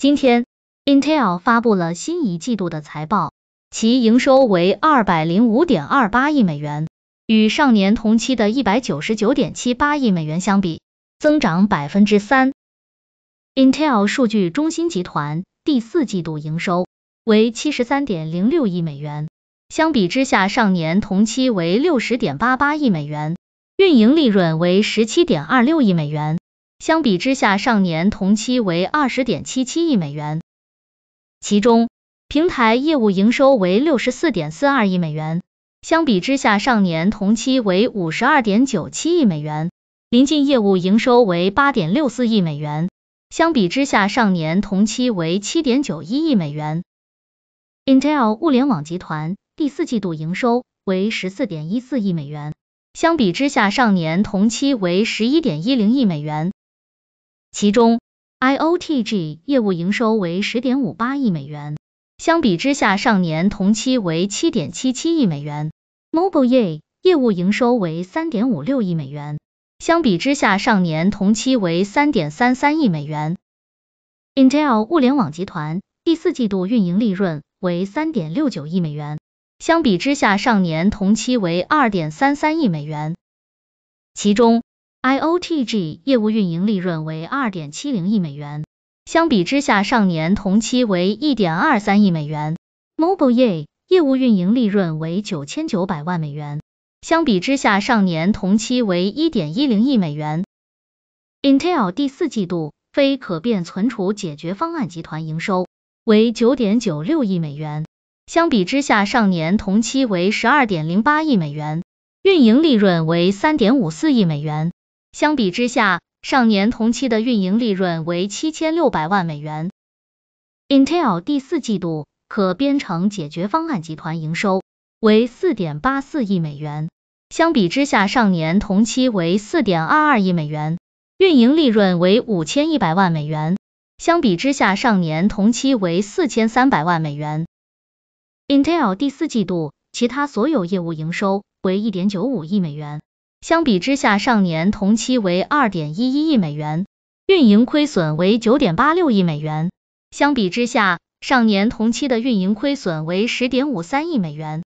今天，Intel 发布了新一季度的财报，其营收为二百零五点二八亿美元，与上年同期的一百九十九点七八亿美元相比，增长百分之三。Intel 数据中心集团第四季度营收为七十三点零六亿美元，相比之下，上年同期为六十点八八亿美元，运营利润为十七点二六亿美元。相比之下，上年同期为二十点七七亿美元。其中，平台业务营收为六十四点四二亿美元，相比之下，上年同期为五十二点九七亿美元。临近业务营收为八点六四亿美元，相比之下，上年同期为七点九一亿美元。Intel 物联网集团第四季度营收为十四点一四亿美元，相比之下，上年同期为十一点一零亿美元。其中，IOTG 业务营收为十点五八亿美元，相比之下，上年同期为七点七七亿美元；Mobileye 业务营收为三点五六亿美元，相比之下，上年同期为三点三三亿美元。Intel 物联网集团第四季度运营利润为三点六九亿美元，相比之下，上年同期为二点三三亿美元。其中，IOTG 业务运营利润为二点七零亿美元，相比之下上年同期为一点二三亿美元。Mobileye 业务运营利润为九千九百万美元，相比之下上年同期为一点一零亿美元。Intel 第四季度非可变存储解决方案集团营收为九点九六亿美元，相比之下上年同期为十二点零八亿美元，运营利润为三点五四亿美元。相比之下，上年同期的运营利润为七千六百万美元。Intel 第四季度可编程解决方案集团营收为四点八四亿美元，相比之下上年同期为四点二二亿美元，运营利润为五千一百万美元，相比之下上年同期为四千三百万美元。Intel 第四季度其他所有业务营收为一点九五亿美元。相比之下，上年同期为2.11亿美元，运营亏损为9.86亿美元。相比之下，上年同期的运营亏损为10.53亿美元。